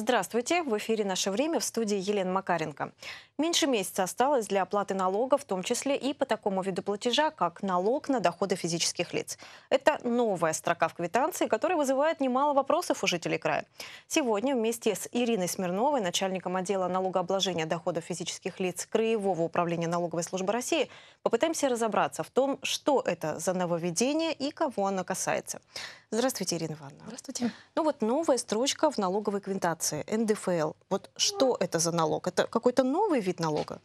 Здравствуйте! В эфире «Наше время» в студии Елена Макаренко. Меньше месяца осталось для оплаты налога, в том числе и по такому виду платежа, как налог на доходы физических лиц. Это новая строка в квитанции, которая вызывает немало вопросов у жителей края. Сегодня вместе с Ириной Смирновой, начальником отдела налогообложения доходов физических лиц Краевого управления налоговой службы России, попытаемся разобраться в том, что это за нововведение и кого оно касается. Здравствуйте, Ирина Ивановна. Здравствуйте. Ну вот новая строчка в налоговой квитанции, НДФЛ. Вот что это за налог? Это какой-то новый вид налога?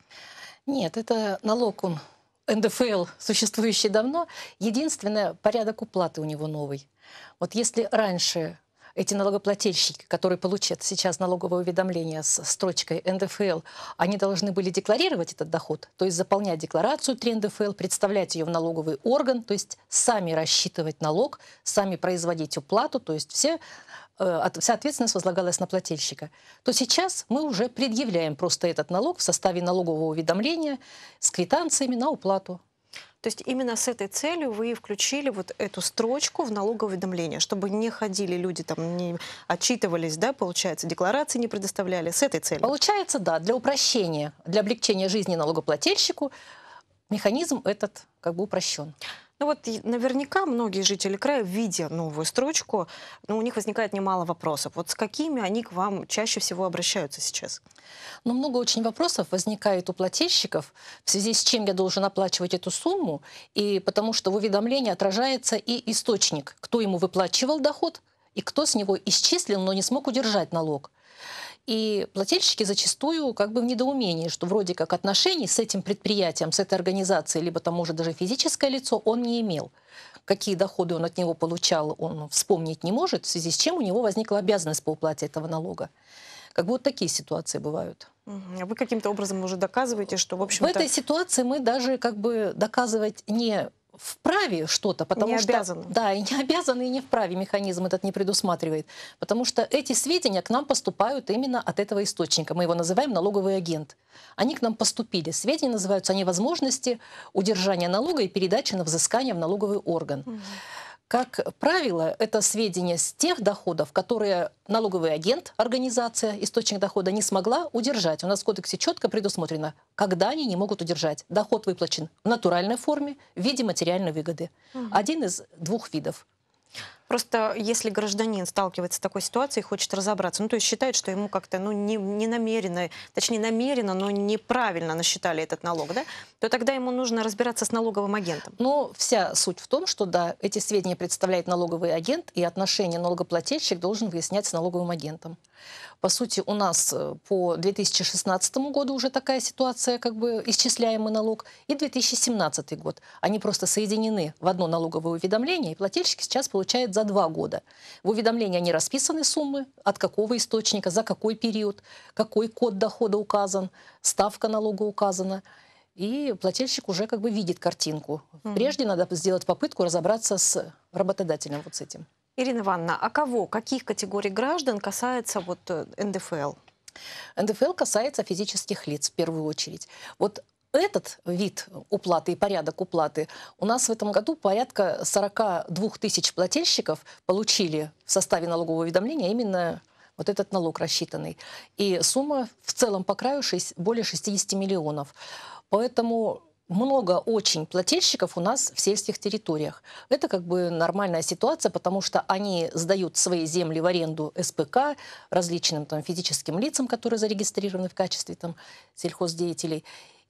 Нет, это налог, он НДФЛ, существующий давно. Единственное, порядок уплаты у него новый. Вот если раньше эти налогоплательщики, которые получат сейчас налоговое уведомление с строчкой НДФЛ, они должны были декларировать этот доход, то есть заполнять декларацию 3 НДФЛ, представлять ее в налоговый орган, то есть сами рассчитывать налог, сами производить уплату, то есть все э, вся ответственность возлагалась на плательщика, то сейчас мы уже предъявляем просто этот налог в составе налогового уведомления с квитанциями на уплату. То есть именно с этой целью вы включили вот эту строчку в налоговое уведомление, чтобы не ходили люди там, не отчитывались, да, получается, декларации не предоставляли с этой целью? Получается, да, для упрощения, для облегчения жизни налогоплательщику механизм этот как бы упрощен. Ну вот наверняка многие жители края, видя новую строчку, ну, у них возникает немало вопросов. Вот с какими они к вам чаще всего обращаются сейчас? Ну, много очень вопросов возникает у плательщиков, в связи с чем я должен оплачивать эту сумму, и потому что в уведомлении отражается и источник, кто ему выплачивал доход, и кто с него исчислил, но не смог удержать налог. И плательщики зачастую как бы в недоумении, что вроде как отношений с этим предприятием, с этой организацией, либо там уже даже физическое лицо он не имел. Какие доходы он от него получал, он вспомнить не может, в связи с чем у него возникла обязанность по уплате этого налога. Как бы вот такие ситуации бывают. А вы каким-то образом уже доказываете, что, в общем В этой ситуации мы даже как бы доказывать не вправе что-то, потому не что... Обязаны. Да, и не обязаны, и не вправе, механизм этот не предусматривает. Потому что эти сведения к нам поступают именно от этого источника. Мы его называем налоговый агент. Они к нам поступили. Сведения называются о невозможности удержания налога и передачи на взыскание в налоговый орган. Угу. Как правило, это сведения с тех доходов, которые налоговый агент, организация, источник дохода не смогла удержать. У нас в кодексе четко предусмотрено, когда они не могут удержать. Доход выплачен в натуральной форме в виде материальной выгоды. Угу. Один из двух видов. Просто если гражданин сталкивается с такой ситуацией и хочет разобраться, ну то есть считает, что ему как-то ну, не, не намеренно, точнее намеренно, но неправильно насчитали этот налог, да, то тогда ему нужно разбираться с налоговым агентом. Ну, вся суть в том, что да, эти сведения представляет налоговый агент, и отношение налогоплательщик должен выяснять с налоговым агентом. По сути, у нас э, по 2016 году уже такая ситуация, как бы исчисляемый налог, и 2017 год. Они просто соединены в одно налоговое уведомление, и плательщики сейчас получают за два года. В уведомлении они расписаны суммы, от какого источника, за какой период, какой код дохода указан, ставка налога указана. И плательщик уже как бы видит картинку. Прежде надо сделать попытку разобраться с работодателем вот с этим. Ирина Ивановна, а кого, каких категорий граждан касается вот э, НДФЛ? НДФЛ касается физических лиц в первую очередь. Вот этот вид уплаты и порядок уплаты, у нас в этом году порядка 42 тысяч плательщиков получили в составе налогового уведомления именно вот этот налог рассчитанный. И сумма в целом по краю 6, более 60 миллионов. Поэтому много очень плательщиков у нас в сельских территориях. Это как бы нормальная ситуация, потому что они сдают свои земли в аренду СПК различным там, физическим лицам, которые зарегистрированы в качестве там, сельхоздеятелей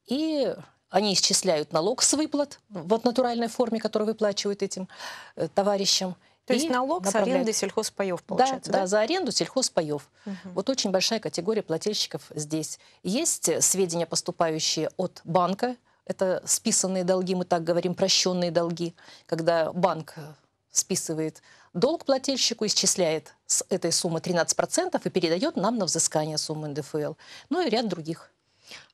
и они исчисляют налог с выплат в натуральной форме, который выплачивают этим э, товарищам. То есть налог направляют. с аренды сельхозпаев, получается, да, да? Да, за аренду сельхозпоев. Угу. Вот очень большая категория плательщиков здесь. Есть э, сведения, поступающие от банка, это списанные долги, мы так говорим, прощенные долги, когда банк э, списывает долг плательщику, исчисляет с этой суммы 13% и передает нам на взыскание суммы НДФЛ. Ну и ряд других.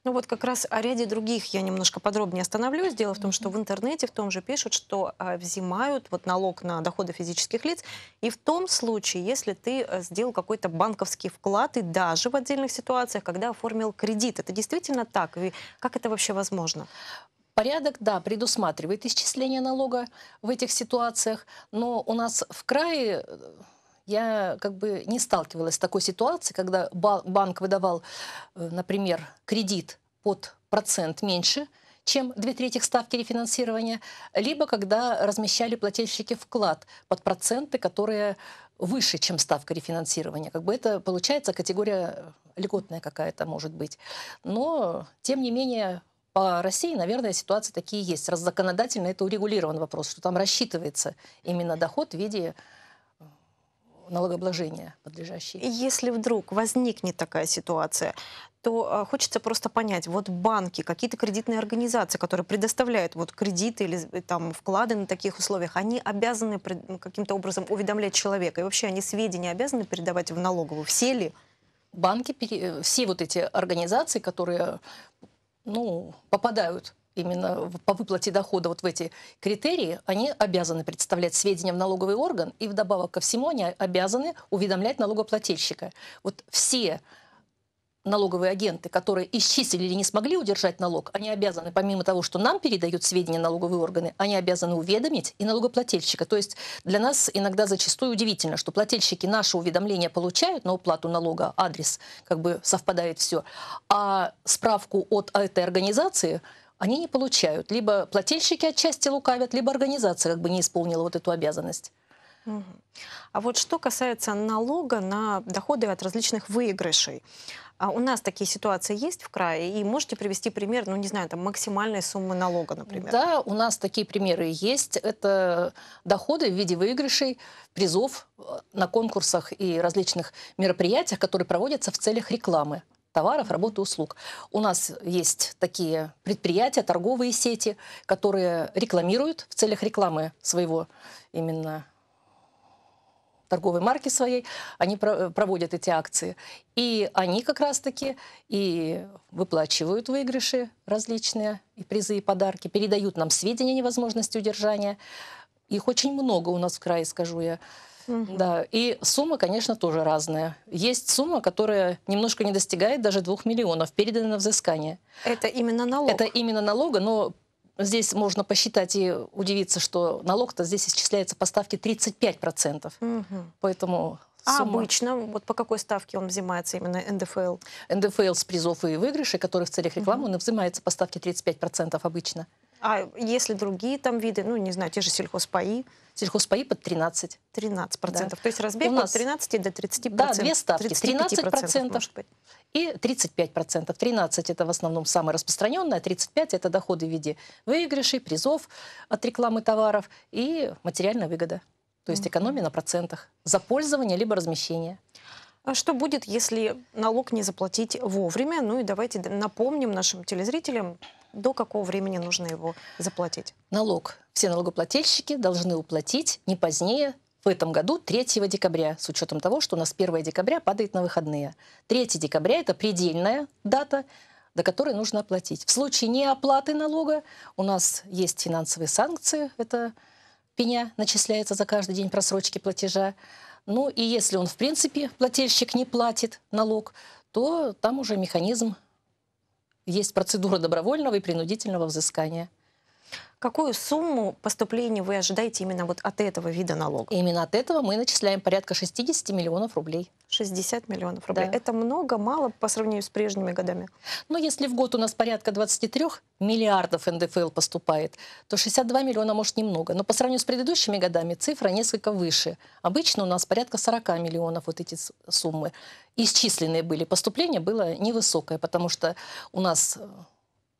Ну вот как раз о ряде других я немножко подробнее остановлюсь. Дело в том, что в интернете в том же пишут, что а, взимают вот налог на доходы физических лиц. И в том случае, если ты э, сделал какой-то банковский вклад, и даже в отдельных ситуациях, когда оформил кредит, это действительно так? И как это вообще возможно? Порядок, да, предусматривает исчисление налога в этих ситуациях, но у нас в крае э, я как бы не сталкивалась с такой ситуацией, когда банк выдавал, э, например, кредит под процент меньше, чем две трети ставки рефинансирования, либо когда размещали плательщики вклад под проценты, которые выше, чем ставка рефинансирования. Как бы это получается категория льготная какая-то может быть. Но, тем не менее, по России, наверное, ситуации такие есть. Раз законодательно это урегулирован вопрос, что там рассчитывается именно доход в виде налогообложения подлежащие. Если вдруг возникнет такая ситуация, то а, хочется просто понять, вот банки, какие-то кредитные организации, которые предоставляют вот кредиты или э, там вклады на таких условиях, они обязаны ну, каким-то образом уведомлять человека? И вообще они сведения обязаны передавать в налоговую? Все ли? Банки, э, все вот эти организации, которые ну, попадают именно по выплате дохода вот в эти критерии, они обязаны представлять сведения в налоговый орган, и вдобавок ко всему они обязаны уведомлять налогоплательщика. Вот все налоговые агенты, которые исчислили или не смогли удержать налог, они обязаны, помимо того, что нам передают сведения налоговые органы, они обязаны уведомить и налогоплательщика. То есть для нас иногда зачастую удивительно, что плательщики наши уведомления получают на уплату налога, адрес, как бы совпадает все, а справку от этой организации – они не получают. Либо плательщики отчасти лукавят, либо организация как бы не исполнила вот эту обязанность. А вот что касается налога на доходы от различных выигрышей. А у нас такие ситуации есть в крае, и можете привести пример, ну, не знаю, там, максимальной суммы налога, например? Да, у нас такие примеры есть. Это доходы в виде выигрышей, призов э, на конкурсах и различных мероприятиях, которые проводятся в целях рекламы товаров, работы, услуг. У нас есть такие предприятия, торговые сети, которые рекламируют в целях рекламы своего именно торговой марки своей, они э, проводят эти акции. И они как раз-таки и выплачивают выигрыши различные, и призы, и подарки, передают нам сведения о невозможности удержания. Их очень много у нас в крае, скажу я. Угу. Да, и сумма, конечно, тоже разная. Есть сумма, которая немножко не достигает даже 2 миллионов, передана на взыскание. Это именно налог? Это именно налога, но Здесь можно посчитать и удивиться, что налог-то здесь исчисляется по ставке 35%. Угу. Поэтому а обычно вот по какой ставке он взимается именно НДФЛ? НДФЛ с призов и выигрышей, которые в целях рекламы, угу. он взимается по ставке 35% обычно. А если другие там виды, ну, не знаю, те же сельхозпаи? Сельхозпаи под 13. 13 процентов. Да. То есть разбег У нас... от 13 до 30 процентов. Да, две ставки. 13 процентов и 35 процентов. 13 это в основном самое распространенное, а 35 это доходы в виде выигрышей, призов от рекламы товаров и материальная выгода. То есть экономия на процентах за пользование либо размещение. А что будет, если налог не заплатить вовремя? Ну и давайте напомним нашим телезрителям до какого времени нужно его заплатить? Налог. Все налогоплательщики должны уплатить не позднее в этом году 3 декабря, с учетом того, что у нас 1 декабря падает на выходные. 3 декабря это предельная дата, до которой нужно оплатить. В случае неоплаты налога у нас есть финансовые санкции, это пеня начисляется за каждый день просрочки платежа. Ну и если он, в принципе, плательщик не платит налог, то там уже механизм есть процедура добровольного и принудительного взыскания. Какую сумму поступлений вы ожидаете именно вот от этого вида налога? Именно от этого мы начисляем порядка 60 миллионов рублей. 60 миллионов рублей. Да. Это много, мало по сравнению с прежними годами? Ну, если в год у нас порядка 23 миллиардов НДФЛ поступает, то 62 миллиона, может, немного. Но по сравнению с предыдущими годами цифра несколько выше. Обычно у нас порядка 40 миллионов вот эти суммы. Исчисленные были. Поступление было невысокое, потому что у нас э,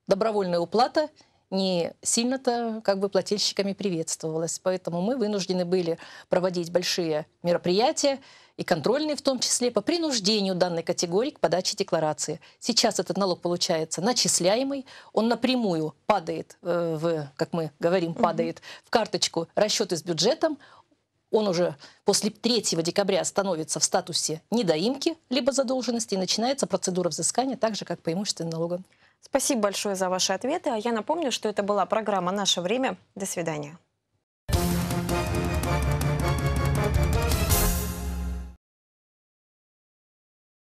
добровольная уплата – не сильно-то как бы плательщиками приветствовалось. Поэтому мы вынуждены были проводить большие мероприятия, и контрольные в том числе, по принуждению данной категории к подаче декларации. Сейчас этот налог получается начисляемый, он напрямую падает, э, в, как мы говорим, падает в карточку расчеты с бюджетом, он уже после 3 декабря становится в статусе недоимки либо задолженности и начинается процедура взыскания так же, как по имущественным налогам. Спасибо большое за ваши ответы. А я напомню, что это была программа «Наше время». До свидания.